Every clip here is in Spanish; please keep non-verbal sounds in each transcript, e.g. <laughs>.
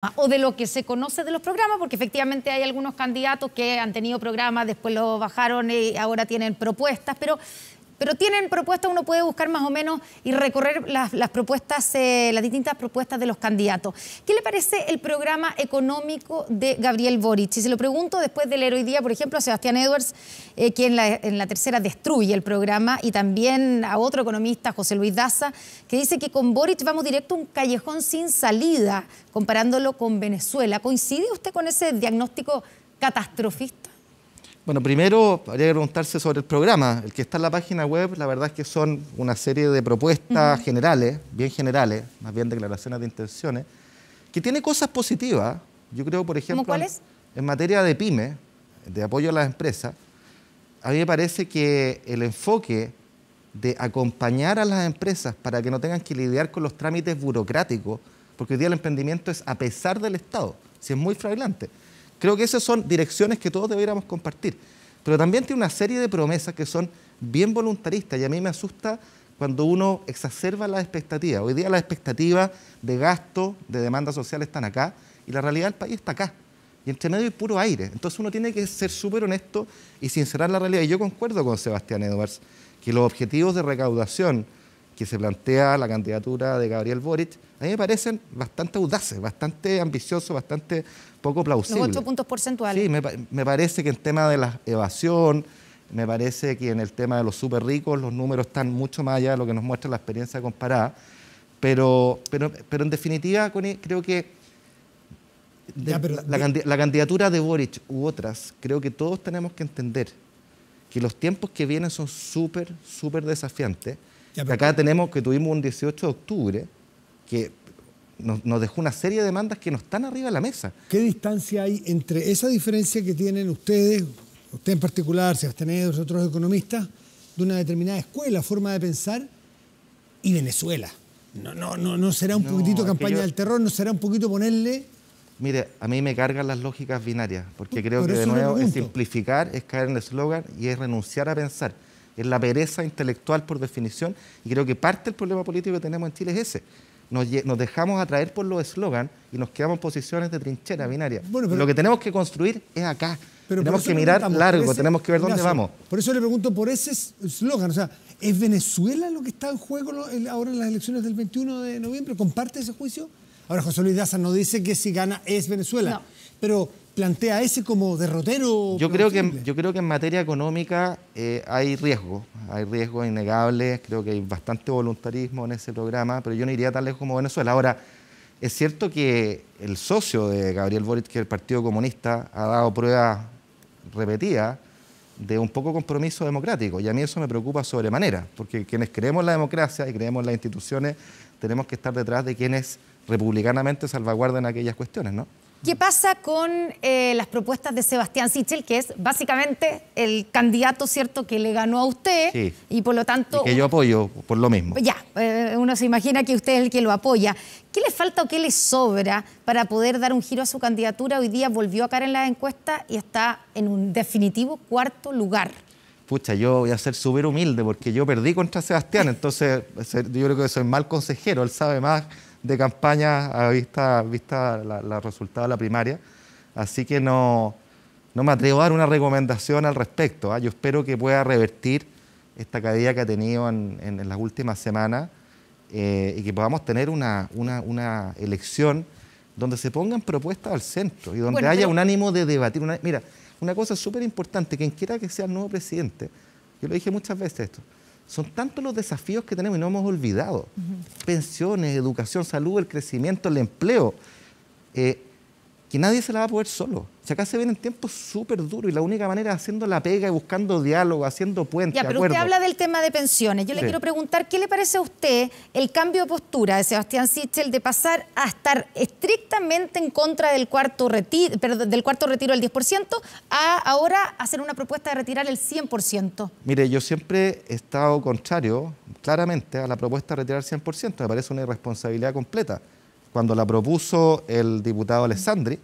Ah, o de lo que se conoce de los programas, porque efectivamente hay algunos candidatos que han tenido programas, después lo bajaron y ahora tienen propuestas, pero pero tienen propuestas, uno puede buscar más o menos y recorrer las, propuestas, eh, las distintas propuestas de los candidatos. ¿Qué le parece el programa económico de Gabriel Boric? Y se lo pregunto después del heroidía, Día, por ejemplo, a Sebastián Edwards, eh, quien en la tercera destruye el programa, y también a otro economista, José Luis Daza, que dice que con Boric vamos directo a un callejón sin salida, comparándolo con Venezuela. ¿Coincide usted con ese diagnóstico catastrofista? Bueno, primero habría que preguntarse sobre el programa. El que está en la página web, la verdad es que son una serie de propuestas generales, bien generales, más bien declaraciones de intenciones, que tiene cosas positivas. Yo creo, por ejemplo, En, materia de pyme, de apoyo a las empresas, a mí me parece que el enfoque de acompañar a las empresas para que no tengan que lidiar con los trámites burocráticos, porque hoy día el emprendimiento es a pesar del Estado, si es muy fragilante. Creo que esas son direcciones que todos deberíamos compartir. Pero también tiene una serie de promesas que son bien voluntaristas y a mí me asusta cuando uno exacerba las expectativas. Hoy día las expectativas de gasto, de demanda social están acá y la realidad del país está acá. Y entre medio y puro aire. Entonces uno tiene que ser súper honesto y sincerar la realidad. Y yo concuerdo con Sebastián Edwards que los objetivos de recaudación que se plantea la candidatura de Gabriel Boric, a mí me parecen bastante audaces, bastante ambiciosos, bastante poco plausibles. Los ocho puntos porcentuales. Sí, me, parece que en tema de la evasión, me parece que en el tema de los súper ricos los números están mucho más allá de lo que nos muestra la experiencia comparada. Pero, pero, en definitiva, creo que la, la, candidatura de Boric u otras, creo que todos tenemos que entender que los tiempos que vienen son súper, súper desafiantes Acá tenemos que tuvimos un 18 de octubre que nos, dejó una serie de demandas que no están arriba de la mesa. ¿Qué distancia hay entre esa diferencia que tienen ustedes, usted en particular, Sebastián Edos, otros economistas, de una determinada escuela, forma de pensar, y Venezuela? No, no, no, no será un poquito poquitito campaña del terror, no será un poquito ponerle Mire, a mí me cargan las lógicas binarias, porque creo que de nuevo es simplificar, es caer en el eslogan y es renunciar a pensar es la pereza intelectual por definición, y creo que parte del problema político que tenemos en Chile es ese. Nos, dejamos atraer por los eslogans y nos quedamos en posiciones de trinchera binaria. lo que tenemos que construir es acá. tenemos que mirar largo, tenemos que ver dónde vamos. Por eso le pregunto por ese eslogan. O sea, ¿es Venezuela lo que está en juego ahora en las elecciones del 21 de noviembre? ¿Comparte ese juicio? Ahora José Luis Daza no dice que si gana es Venezuela, pero plantea ese como derrotero. Yo creo, que, yo creo que en materia económica eh, hay riesgo, hay riesgos innegables, creo que hay bastante voluntarismo en ese programa, pero yo no iría tan lejos como Venezuela. Ahora, es cierto que el socio de Gabriel Boric, que es el Partido Comunista, ha dado prueba repetida de un poco compromiso democrático. Y a mí eso me preocupa sobremanera, porque quienes creemos en la democracia y creemos en las instituciones, tenemos que estar detrás de quienes republicanamente salvaguarden aquellas cuestiones, ¿no? ¿Qué pasa con eh, las propuestas de Sebastián Sichel, que es básicamente el candidato, ¿cierto?, que le ganó a usted sí. y por lo tanto... que yo apoyo por lo mismo. Ya, eh, uno se imagina que usted es el que lo apoya. ¿Qué le falta o qué le sobra para poder dar un giro a su candidatura? Hoy día volvió a caer en la encuesta y está en un definitivo cuarto lugar. Pucha, yo voy a ser súper humilde porque yo perdí contra Sebastián, entonces eh, yo creo que soy mal consejero, él sabe más de campaña a vista, vista la, la resultado de la primaria. Así que no, no me atrevo a dar una recomendación al respecto. ¿ah? Yo espero que pueda revertir esta caída que ha tenido en, las últimas semanas eh, y que podamos tener una, una, una, elección donde se pongan propuestas al centro y donde haya un ánimo de debatir. mira, una cosa súper importante, quien quiera que sea el nuevo presidente, yo lo dije muchas veces esto, son tantos los desafíos que tenemos y no hemos olvidado. Pensiones, educación, salud, el crecimiento, el empleo, eh, que nadie se la va a poder solo acá se vienen tiempos súper duros y la única manera es haciendo la pega y buscando diálogo, haciendo puentes. Ya, pero usted habla del tema de pensiones. Yo le quiero preguntar, ¿qué le parece a usted el cambio de postura de Sebastián Sichel de pasar a estar estrictamente en contra del cuarto retiro, del cuarto retiro del 10% a ahora hacer una propuesta de retirar el 100%? Mire, yo siempre he estado contrario, claramente, a la propuesta de retirar el 100%. Me parece una irresponsabilidad completa. Cuando la propuso el diputado Alessandri,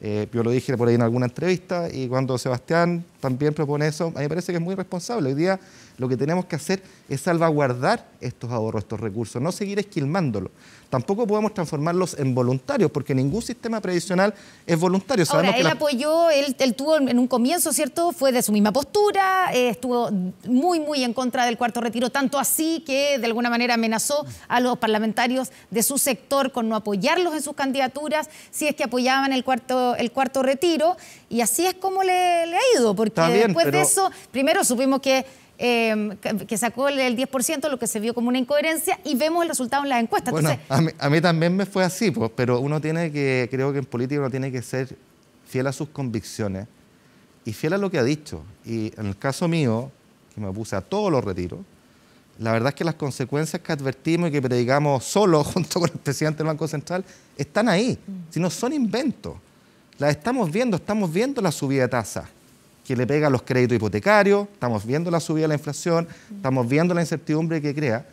eh, yo lo dije por ahí en alguna entrevista y cuando Sebastián también propone eso, a mí me parece que es muy responsable. Hoy día lo que tenemos que hacer es salvaguardar estos ahorros, estos recursos, no seguir esquilmándolos. Tampoco podemos transformarlos en voluntarios, porque ningún sistema previsional es voluntario. él apoyó, él, tuvo en un comienzo, ¿cierto? Fue de su misma postura, eh, estuvo muy, muy en contra del cuarto retiro, tanto así que de alguna manera amenazó a los parlamentarios de su sector con no apoyarlos en sus candidaturas si es que apoyaban el cuarto, el cuarto retiro. Y así es como le, ha ido, porque después de eso, primero supimos que Em, que sacó el 10%, lo que se vio como una incoherencia, y vemos el resultado en las encuestas. a, mí, también me fue así, pero uno tiene que, creo que en política uno tiene que ser fiel a sus convicciones y fiel a lo que ha dicho. Y en el caso mío, que me puse a todos los retiros, la verdad es que las consecuencias que advertimos y que predicamos solo <laughs> junto con el presidente del Banco Central están ahí, mm. sino son inventos. Las estamos viendo, estamos viendo la subida de tasas que le pega los créditos hipotecarios, estamos viendo la subida de la inflación, estamos viendo la incertidumbre que crea.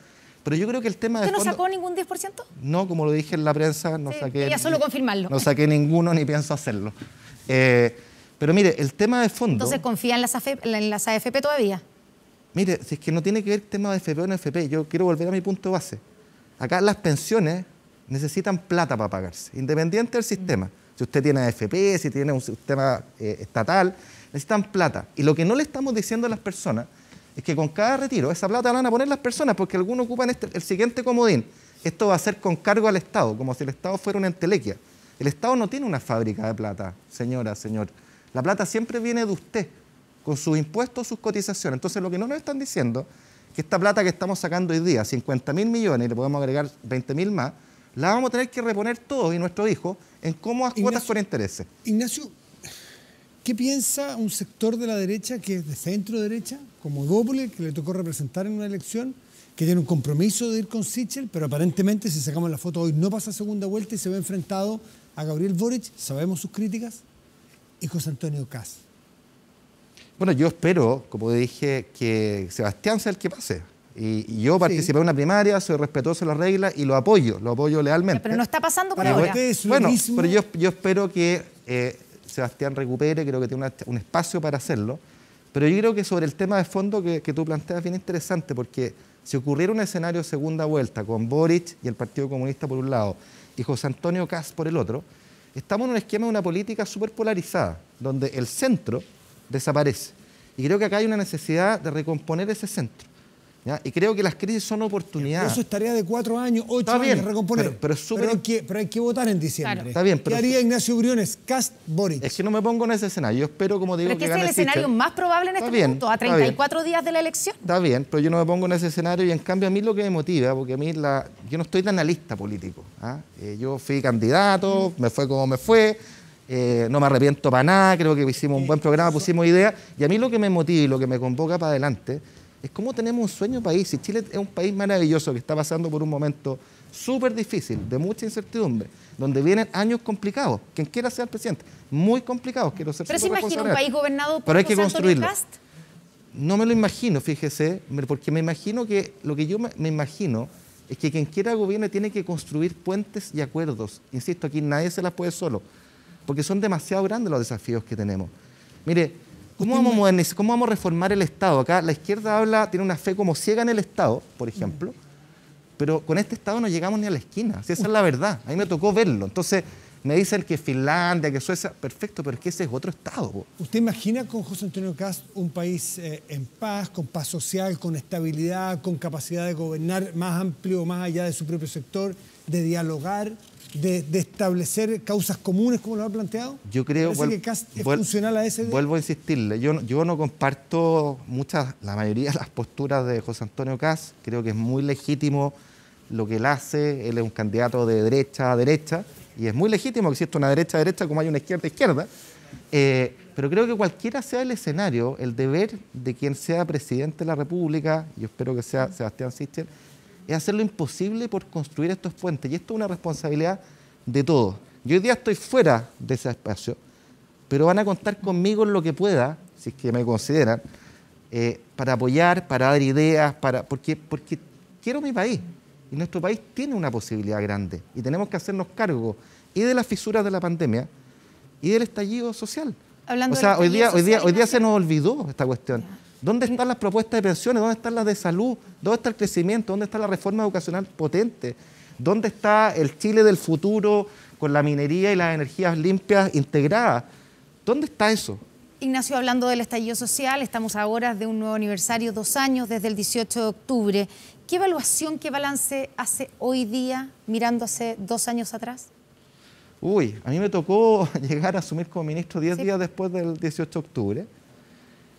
Pero yo creo que el tema de. ¿Usted no sacó ningún 10%? No, como lo dije en la prensa, no sí, saqué. Ya solo confirmarlo. No saqué ninguno ni pienso hacerlo. Eh, pero mire, el tema de fondo. Entonces, ¿confía en las, AFP, en las AFP todavía? Mire, si es que no tiene que ver el tema de FP o no FP, yo quiero volver a mi punto base. Acá las pensiones necesitan plata para pagarse, independiente del sistema. Si usted tiene AFP, si tiene un sistema eh, estatal, necesitan plata. Y lo que no le estamos diciendo a las personas es que con cada retiro esa plata la van a poner las personas porque algunos ocupan este, el siguiente comodín. Esto va a ser con cargo al Estado, como si el Estado fuera una entelequia. El Estado no tiene una fábrica de plata, señora, señor. La plata siempre viene de usted, con sus impuestos, sus cotizaciones. Entonces lo que no nos están diciendo que esta plata que estamos sacando hoy día, 50 mil millones, y le podemos agregar 20 mil más, la vamos a tener que reponer todos y nuestros hijos en cómo a cuotas por intereses. Ignacio, ¿Qué piensa un sector de la derecha que es de centro derecha, como Gópole, que le tocó representar en una elección, que tiene un compromiso de ir con Sichel, pero aparentemente si sacamos la foto hoy no pasa segunda vuelta y se ve enfrentado a Gabriel Boric, sabemos sus críticas, y José Antonio Cas. Bueno, yo espero, como dije, que Sebastián sea el que pase. Y, yo participé en una primaria, soy respetuoso de las reglas y lo apoyo, lo apoyo lealmente. Pero no está pasando por ahora. Bueno, pero yo, espero que eh, Sebastián recupere, creo que tiene un espacio para hacerlo. Pero yo creo que sobre el tema de fondo que, tú planteas es bien interesante, porque si ocurriera un escenario de segunda vuelta con Boric y el Partido Comunista por un lado y José Antonio Kass por el otro, estamos en un esquema de una política súper polarizada, donde el centro desaparece. Y creo que acá hay una necesidad de recomponer ese centro. Y creo que las crisis son oportunidades. Eso estaría de cuatro años, ocho Está años, recomponer. Pero, hay que, hay que, votar en diciembre. bien, ¿Qué haría Ignacio Briones? Cast Boric. Es que no me pongo en ese escenario. Yo espero, como digo, pero es el escenario más probable en este punto, a 34 días de la elección. Está bien, pero yo no me pongo en ese escenario y en cambio a mí lo que me motiva, porque a mí la... yo no estoy tan analista político. ¿ah? Eh, yo fui candidato, me fue como me fue. Eh, no me arrepiento para nada, creo que hicimos un buen programa, pusimos ideas, y a mí lo que me motiva y lo que me convoca para adelante es como tenemos un sueño país. Y Chile es un país maravilloso que está pasando por un momento súper difícil, de mucha incertidumbre, donde vienen años complicados. Quien quiera ser presidente, muy complicados, quiero ser Pero se imagina un país gobernado por un hay que construirlo. No me lo imagino, fíjese, porque me imagino que lo que yo me imagino es que quien quiera gobierne tiene que construir puentes y acuerdos. Insisto, aquí nadie se las puede solo, porque son demasiado grandes los desafíos que tenemos. Mire, ¿Cómo vamos, a ¿Cómo vamos reformar el Estado? Acá la izquierda habla, tiene una fe como ciega en el Estado, por ejemplo, pero con este Estado no llegamos ni a la esquina. Si esa es la verdad. A mí me tocó verlo. Entonces, me dice dicen que Finlandia, que Suecia, perfecto, pero es que ese es otro Estado. ¿Usted imagina con José Antonio Cast un país eh, en paz, con paz social, con estabilidad, con capacidad de gobernar más amplio, más allá de su propio sector, de dialogar? de, establecer causas comunes como lo ha planteado? Yo creo vuelvo, que es funcional a ese. Vuelvo a insistirle, yo, yo no comparto muchas, la mayoría de las posturas de José Antonio Cas creo que es muy legítimo lo que él hace, él es un candidato de derecha a derecha, y es muy legítimo que exista una derecha a derecha como hay una izquierda a izquierda, eh, pero creo que cualquiera sea el escenario, el deber de quien sea presidente de la República, yo espero que sea Sebastián Sistel, es hacer lo imposible por construir estos puentes. Y esto es una responsabilidad de todos. Yo hoy día estoy fuera de ese espacio, pero van a contar conmigo en lo que pueda, si es que me consideran, eh, para apoyar, para dar ideas, para, porque, porque quiero mi país. Y nuestro país tiene una posibilidad grande. Y tenemos que hacernos cargo y de las fisuras de la pandemia y del estallido social. Hablando o sea, hoy día, hoy día, hoy día se nos olvidó esta cuestión. ¿Dónde están las propuestas de pensiones? ¿Dónde están las de salud? ¿Dónde está el crecimiento? ¿Dónde está la reforma educacional potente? ¿Dónde está el Chile del futuro con la minería y las energías limpias integradas? ¿Dónde está eso? Ignacio, hablando del estallido social, estamos ahora de un nuevo aniversario, dos años desde el 18 de octubre. ¿Qué evaluación, qué balance hace hoy día mirando hace dos años atrás? Uy, a mí me tocó <laughs> llegar a asumir como ministro diez días después del 18 de octubre.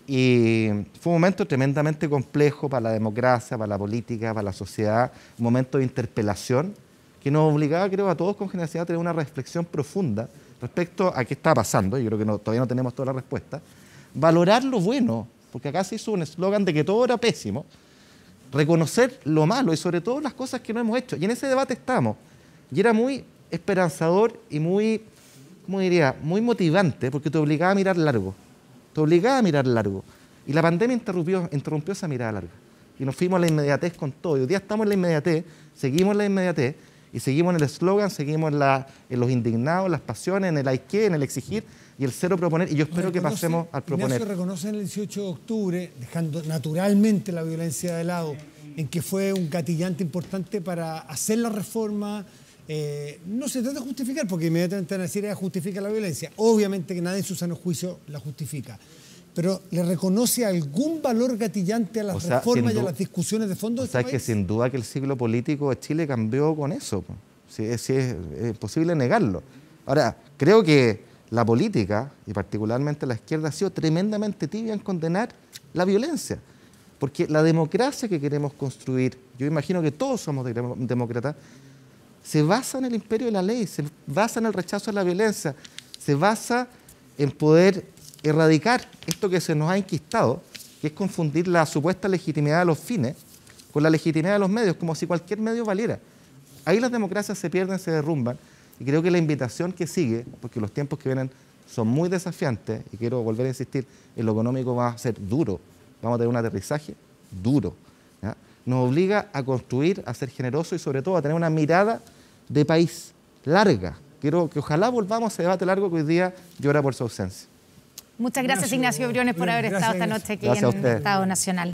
Y fue un momento tremendamente complejo para la democracia, para la política, para la sociedad, un momento de interpelación que nos obligaba, creo, a todos con generosidad a tener una reflexión profunda respecto a qué estaba pasando, yo creo que todavía no tenemos toda la respuesta, valorar lo bueno, porque acá se hizo un eslogan de que todo era pésimo, reconocer lo malo y sobre todo las cosas que no hemos hecho. Y en ese debate estamos. Y era muy esperanzador y muy, ¿cómo diría?, muy motivante porque te obligaba a mirar largo te obligaba a mirar largo. Y la pandemia interrumpió, interrumpió esa mirada larga. Y nos fuimos a la inmediatez con todo. Y hoy día estamos en la inmediatez, seguimos en la inmediatez y seguimos en el eslogan, seguimos en, los indignados, en las pasiones, en el hay que, en el exigir y el cero proponer. Y yo espero que pasemos al proponer. Ignacio reconoce en el 18 de octubre, dejando naturalmente la violencia de lado, en que fue un gatillante importante para hacer la reforma, eh, no se trata de justificar, porque inmediatamente ah, justifica la violencia. Obviamente que nadie en su sano juicio la justifica. Pero le reconoce algún valor gatillante a las reformas y a las discusiones de fondo. O este que sin duda que el ciclo político de Chile cambió con eso. Si, es, es posible negarlo. Ahora, creo que la política, y particularmente la izquierda, ha sido tremendamente tibia en condenar la violencia. Porque la democracia que queremos construir, yo imagino que todos somos demócratas, se basa en el imperio de la ley, se basa en el rechazo a la violencia, se basa en poder erradicar esto que se nos ha inquistado, que es confundir la supuesta legitimidad de los fines con la legitimidad de los medios, como si cualquier medio valiera. Ahí las democracias se pierden, se derrumban, y creo que la invitación que sigue, porque los tiempos que vienen son muy desafiantes, y quiero volver a insistir, en lo económico va a ser duro, vamos a tener un aterrizaje duro. Nos obliga a construir, a ser generosos y sobre todo a tener una mirada de país, larga. Quiero que ojalá volvamos a ese debate largo que hoy día llora por su ausencia. Muchas gracias, Ignacio Briones, por haber estado esta noche aquí en en Estado Nacional.